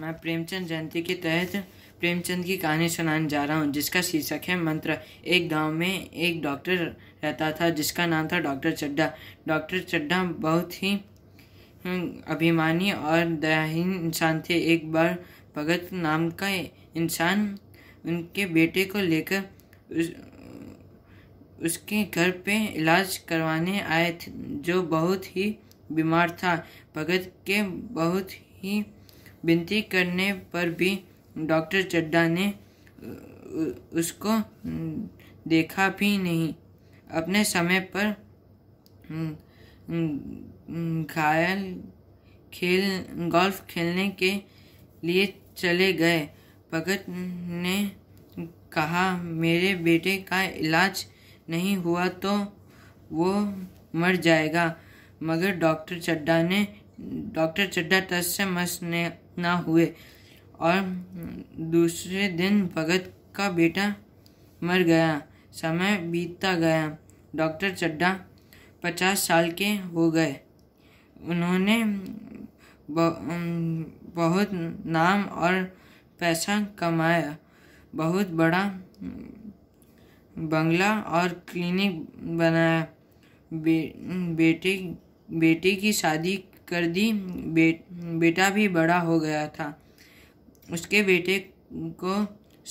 मैं प्रेमचंद जयंती के तहत प्रेमचंद की कहानी सुनाने जा रहा हूँ जिसका शीर्षक है मंत्र एक गांव में एक डॉक्टर रहता था जिसका नाम था डॉक्टर चड्डा डॉक्टर चड्डा बहुत ही हम्म, अभिमानी और दयाहीन इंसान थे एक बार भगत नाम का इंसान उनके बेटे को लेकर उस, उसके घर पे इलाज करवाने आए थे जो बहुत ही बीमार था भगत के बहुत ही विनती करने पर भी डॉक्टर चड्डा ने उसको हम्म, देखा भी नहीं अपने समय पर हम्म, हम्म, घायल खेल गोल्फ खेलने के लिए चले गए भगत ने कहा मेरे बेटे का इलाज नहीं हुआ तो वो मर जाएगा मगर डॉक्टर चड्डा ने डॉक्टर चड्डा तस्य मस ने ना हुए और दूसरे दिन भगत का बेटा मर गया समय बीतता गया डॉक्टर चड्डा पचास साल के हो गए उन्होंने बहुत नाम और पैसा कमाया बहुत बड़ा बंगला और क्लिनिक बनाया बे, बेटे बेटी की शादी कर दी बे, बेटा भी बड़ा हो गया था उसके बेटे को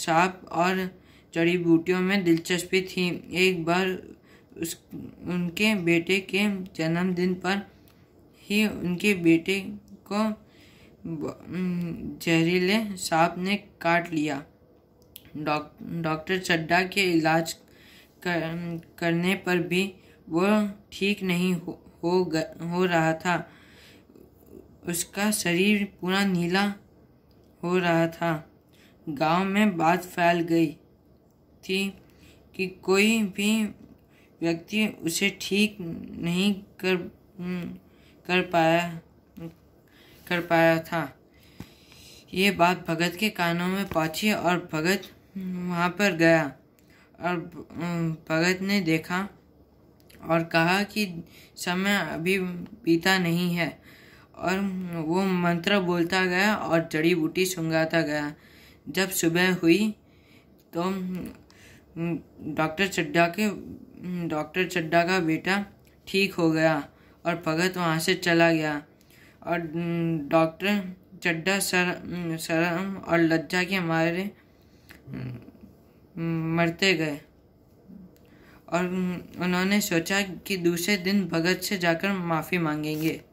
सांप और जड़ी बूटियों में दिलचस्पी थी एक बार उस उनके बेटे के जन्मदिन पर ही उनके बेटे को जहरीले सांप ने काट लिया डॉक्टर चड्डा के इलाज कर, करने पर भी वो ठीक नहीं हो हो, ग, हो रहा था उसका शरीर पूरा नीला हो रहा था गांव में बात फैल गई थी कि कोई भी व्यक्ति उसे ठीक नहीं कर हम्म, कर पाया कर पाया था ये बात भगत के कानों में पहुंची और भगत वहाँ पर गया और हम्म, भगत ने देखा और कहा कि समय अभी बीता नहीं है और वो मंत्र बोलता गया और जड़ी बूटी सुंगाता गया जब सुबह हुई तो डॉक्टर चड्डा के डॉक्टर चड्डा का बेटा ठीक हो गया और भगत वहाँ से चला गया और डॉक्टर चड्डा सर शर्म और लज्जा के मारे मरते गए और उन्होंने सोचा कि दूसरे दिन भगत से जाकर माफ़ी मांगेंगे